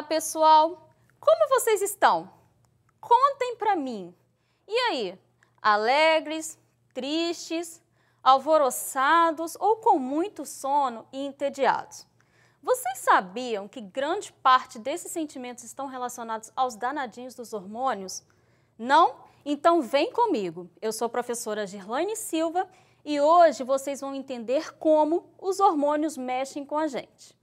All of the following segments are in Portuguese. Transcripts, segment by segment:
Olá, pessoal! Como vocês estão? Contem para mim. E aí, alegres, tristes, alvoroçados ou com muito sono e entediados? Vocês sabiam que grande parte desses sentimentos estão relacionados aos danadinhos dos hormônios? Não? Então vem comigo. Eu sou a professora Girlaine Silva e hoje vocês vão entender como os hormônios mexem com a gente.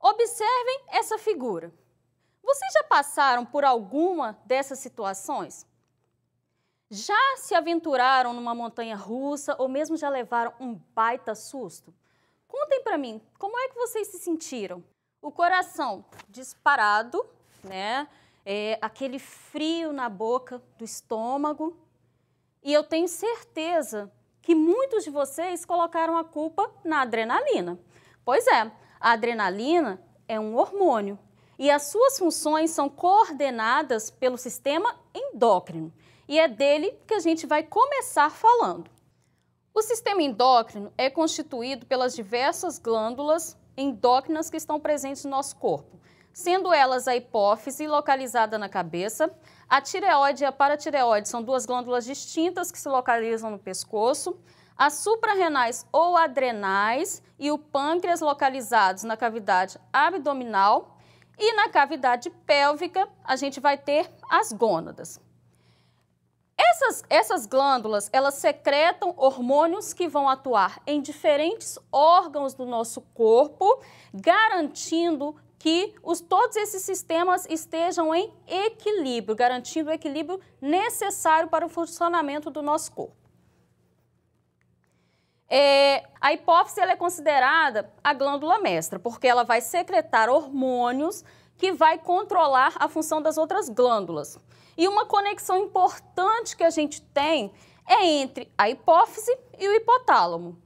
Observem essa figura. Vocês já passaram por alguma dessas situações? Já se aventuraram numa montanha russa ou mesmo já levaram um baita susto? Contem para mim, como é que vocês se sentiram? O coração disparado, né? É, aquele frio na boca do estômago. E eu tenho certeza que muitos de vocês colocaram a culpa na adrenalina. Pois é, a adrenalina é um hormônio e as suas funções são coordenadas pelo sistema endócrino. E é dele que a gente vai começar falando. O sistema endócrino é constituído pelas diversas glândulas endócrinas que estão presentes no nosso corpo, sendo elas a hipófise localizada na cabeça, a tireoide e a paratireoide são duas glândulas distintas que se localizam no pescoço, as suprarrenais ou adrenais e o pâncreas localizados na cavidade abdominal e na cavidade pélvica a gente vai ter as gônadas. Essas, essas glândulas, elas secretam hormônios que vão atuar em diferentes órgãos do nosso corpo, garantindo que os, todos esses sistemas estejam em equilíbrio, garantindo o equilíbrio necessário para o funcionamento do nosso corpo. É, a hipófise é considerada a glândula mestra, porque ela vai secretar hormônios que vai controlar a função das outras glândulas. E uma conexão importante que a gente tem é entre a hipófise e o hipotálamo.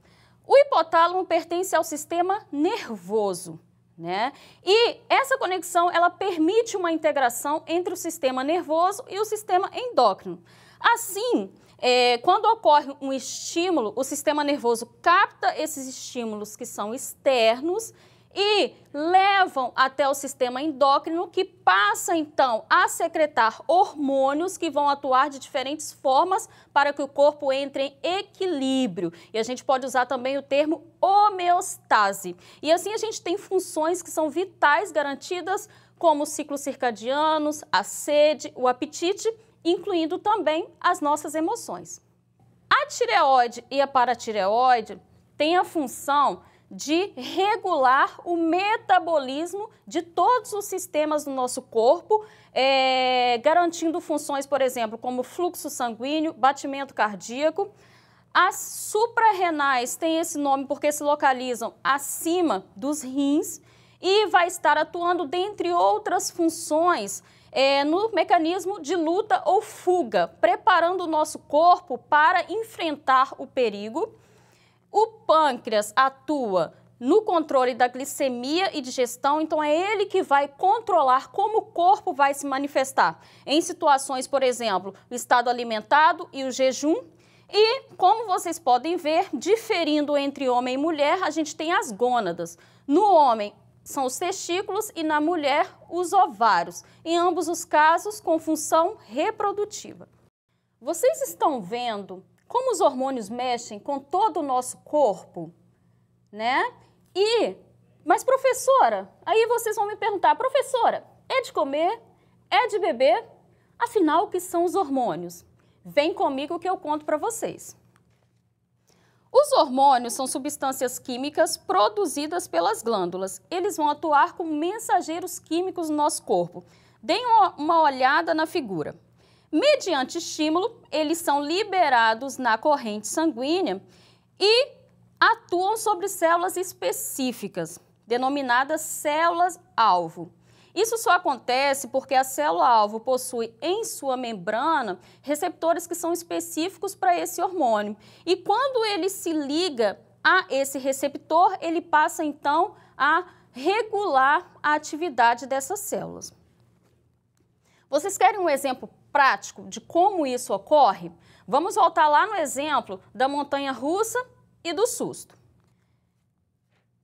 O hipotálamo pertence ao sistema nervoso, né? E essa conexão ela permite uma integração entre o sistema nervoso e o sistema endócrino. Assim, é, quando ocorre um estímulo, o sistema nervoso capta esses estímulos que são externos e levam até o sistema endócrino, que passa então a secretar hormônios que vão atuar de diferentes formas para que o corpo entre em equilíbrio. E a gente pode usar também o termo homeostase. E assim a gente tem funções que são vitais garantidas, como os ciclos circadianos, a sede, o apetite incluindo também as nossas emoções. A tireoide e a paratireoide têm a função de regular o metabolismo de todos os sistemas do nosso corpo, é, garantindo funções, por exemplo, como fluxo sanguíneo, batimento cardíaco. As suprarrenais têm esse nome porque se localizam acima dos rins e vai estar atuando, dentre outras funções, é, no mecanismo de luta ou fuga, preparando o nosso corpo para enfrentar o perigo. O pâncreas atua no controle da glicemia e digestão, então é ele que vai controlar como o corpo vai se manifestar. Em situações, por exemplo, o estado alimentado e o jejum. E, como vocês podem ver, diferindo entre homem e mulher, a gente tem as gônadas. No homem, são os testículos e na mulher os ovários, em ambos os casos com função reprodutiva. Vocês estão vendo como os hormônios mexem com todo o nosso corpo, né? E, mas professora, aí vocês vão me perguntar, professora, é de comer? É de beber? Afinal, o que são os hormônios? Vem comigo que eu conto para vocês. Os hormônios são substâncias químicas produzidas pelas glândulas. Eles vão atuar como mensageiros químicos no nosso corpo. Deem uma olhada na figura. Mediante estímulo, eles são liberados na corrente sanguínea e atuam sobre células específicas, denominadas células-alvo. Isso só acontece porque a célula-alvo possui em sua membrana receptores que são específicos para esse hormônio. E quando ele se liga a esse receptor, ele passa então a regular a atividade dessas células. Vocês querem um exemplo prático de como isso ocorre? Vamos voltar lá no exemplo da montanha russa e do susto.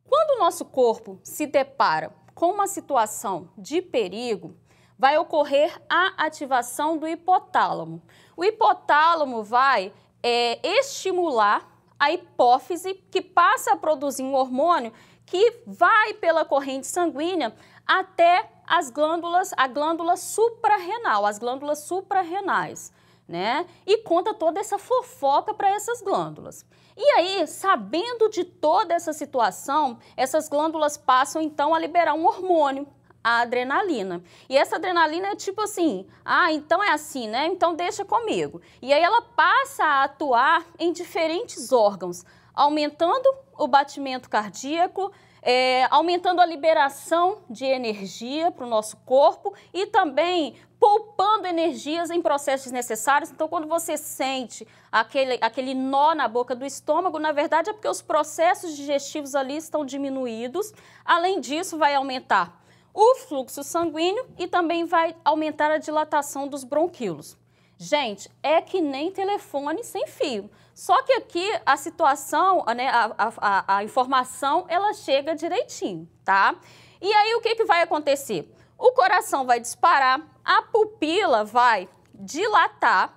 Quando o nosso corpo se depara com uma situação de perigo, vai ocorrer a ativação do hipotálamo. O hipotálamo vai é, estimular a hipófise, que passa a produzir um hormônio que vai pela corrente sanguínea até as glândulas, a glândula suprarrenal, as glândulas suprarrenais, né? E conta toda essa fofoca para essas glândulas. E aí, sabendo de toda essa situação, essas glândulas passam então a liberar um hormônio, a adrenalina. E essa adrenalina é tipo assim: ah, então é assim, né? Então deixa comigo. E aí ela passa a atuar em diferentes órgãos, aumentando o batimento cardíaco, é, aumentando a liberação de energia para o nosso corpo e também poupando energias em processos desnecessários. Então, quando você sente aquele, aquele nó na boca do estômago, na verdade é porque os processos digestivos ali estão diminuídos. Além disso, vai aumentar o fluxo sanguíneo e também vai aumentar a dilatação dos bronquíolos. Gente, é que nem telefone sem fio. Só que aqui a situação, né, a, a, a informação, ela chega direitinho, tá? E aí o que, que vai acontecer? O coração vai disparar, a pupila vai dilatar,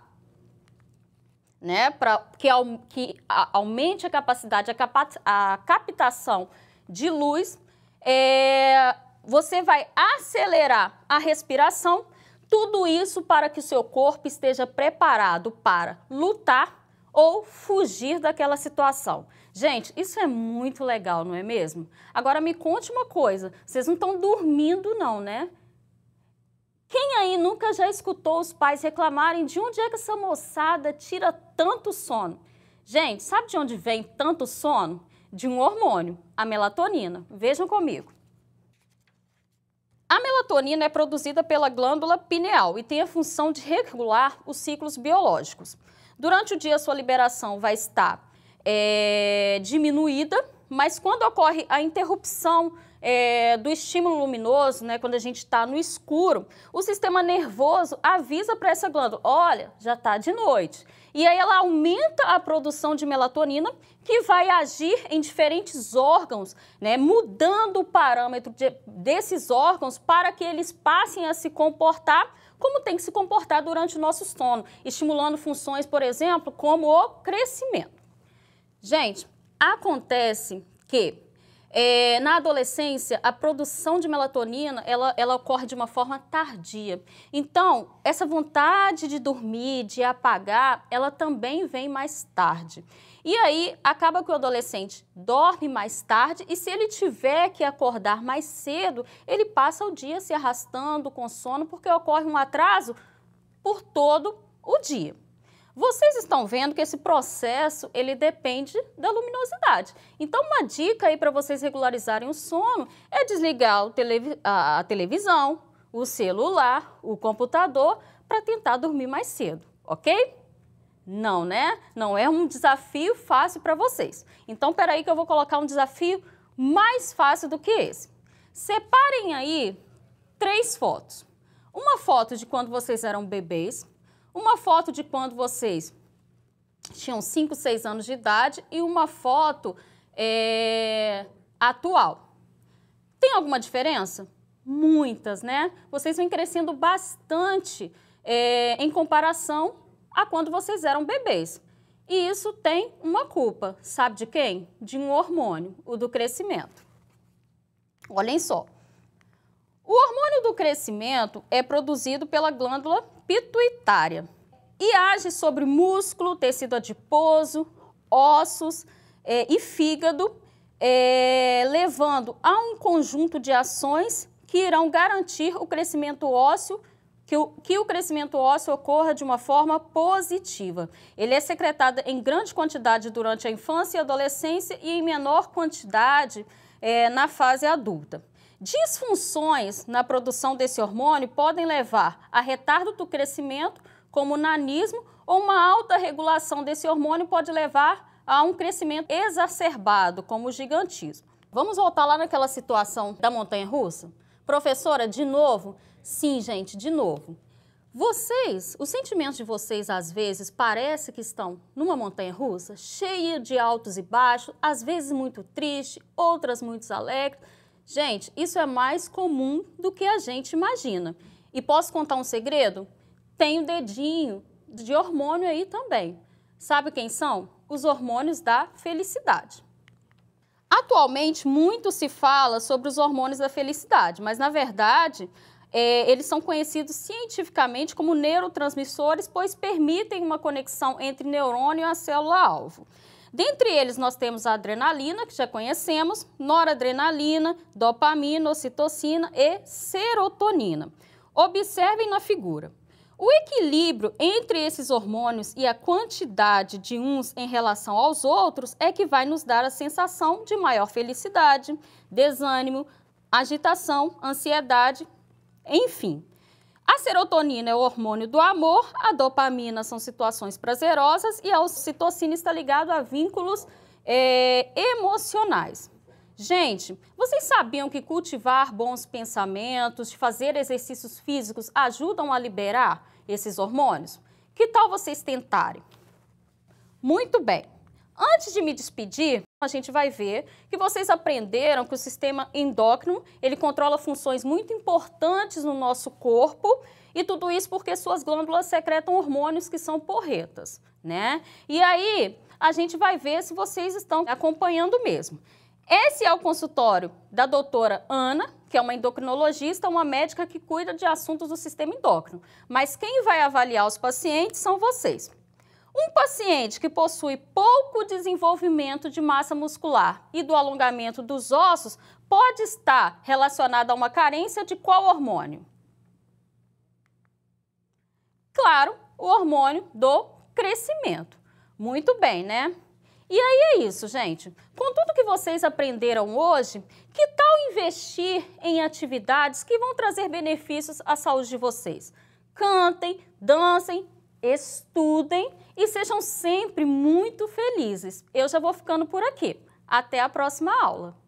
né, para que, que, aumente a capacidade, a, capa, a captação de luz, é, você vai acelerar a respiração tudo isso para que o seu corpo esteja preparado para lutar ou fugir daquela situação. Gente, isso é muito legal, não é mesmo? Agora me conte uma coisa, vocês não estão dormindo não, né? Quem aí nunca já escutou os pais reclamarem de onde é que essa moçada tira tanto sono? Gente, sabe de onde vem tanto sono? De um hormônio, a melatonina. Vejam comigo. A melatonina é produzida pela glândula pineal e tem a função de regular os ciclos biológicos. Durante o dia, sua liberação vai estar é, diminuída, mas quando ocorre a interrupção é, do estímulo luminoso, né, quando a gente está no escuro, o sistema nervoso avisa para essa glândula: olha, já está de noite. E aí ela aumenta a produção de melatonina, que vai agir em diferentes órgãos, né, mudando o parâmetro de, desses órgãos para que eles passem a se comportar como tem que se comportar durante o nosso sono, estimulando funções, por exemplo, como o crescimento. Gente, acontece que é, na adolescência, a produção de melatonina ela, ela ocorre de uma forma tardia. Então, essa vontade de dormir, de apagar, ela também vem mais tarde. E aí acaba que o adolescente dorme mais tarde e se ele tiver que acordar mais cedo, ele passa o dia se arrastando com sono porque ocorre um atraso por todo o dia. Vocês estão vendo que esse processo ele depende da luminosidade. Então, uma dica aí para vocês regularizarem o sono é desligar televi a televisão, o celular, o computador para tentar dormir mais cedo, ok? Não, né? Não é um desafio fácil para vocês. Então, peraí que eu vou colocar um desafio mais fácil do que esse. Separem aí três fotos. Uma foto de quando vocês eram bebês, uma foto de quando vocês tinham 5, 6 anos de idade e uma foto é, atual. Tem alguma diferença? Muitas, né? Vocês vêm crescendo bastante é, em comparação a quando vocês eram bebês. E isso tem uma culpa, sabe de quem? De um hormônio, o do crescimento. Olhem só. O hormônio do crescimento é produzido pela glândula pituitária e age sobre músculo, tecido adiposo, ossos é, e fígado, é, levando a um conjunto de ações que irão garantir o crescimento ósseo, que o, que o crescimento ósseo ocorra de uma forma positiva. Ele é secretado em grande quantidade durante a infância e adolescência e em menor quantidade é, na fase adulta. Disfunções na produção desse hormônio podem levar a retardo do crescimento, como nanismo, ou uma alta regulação desse hormônio pode levar a um crescimento exacerbado, como gigantismo. Vamos voltar lá naquela situação da montanha russa? Professora, de novo? Sim, gente, de novo. Vocês, os sentimentos de vocês às vezes parece que estão numa montanha russa, cheia de altos e baixos, às vezes muito triste, outras muito alegres Gente, isso é mais comum do que a gente imagina. E posso contar um segredo? Tem o um dedinho de hormônio aí também. Sabe quem são? Os hormônios da felicidade. Atualmente, muito se fala sobre os hormônios da felicidade, mas na verdade, é, eles são conhecidos cientificamente como neurotransmissores, pois permitem uma conexão entre neurônio e a célula-alvo. Dentre eles, nós temos a adrenalina, que já conhecemos, noradrenalina, dopamina, ocitocina e serotonina. Observem na figura. O equilíbrio entre esses hormônios e a quantidade de uns em relação aos outros é que vai nos dar a sensação de maior felicidade, desânimo, agitação, ansiedade, enfim. A serotonina é o hormônio do amor, a dopamina são situações prazerosas e a ocitocina está ligado a vínculos é, emocionais. Gente, vocês sabiam que cultivar bons pensamentos, fazer exercícios físicos ajudam a liberar esses hormônios? Que tal vocês tentarem? Muito bem. Antes de me despedir, a gente vai ver que vocês aprenderam que o sistema endócrino, ele controla funções muito importantes no nosso corpo e tudo isso porque suas glândulas secretam hormônios que são porretas, né? E aí a gente vai ver se vocês estão acompanhando mesmo. Esse é o consultório da doutora Ana, que é uma endocrinologista, uma médica que cuida de assuntos do sistema endócrino. Mas quem vai avaliar os pacientes são vocês. Um paciente que possui pouco desenvolvimento de massa muscular e do alongamento dos ossos pode estar relacionado a uma carência de qual hormônio? Claro, o hormônio do crescimento. Muito bem, né? E aí é isso, gente. Com tudo que vocês aprenderam hoje, que tal investir em atividades que vão trazer benefícios à saúde de vocês? Cantem, dancem, estudem e sejam sempre muito felizes. Eu já vou ficando por aqui. Até a próxima aula!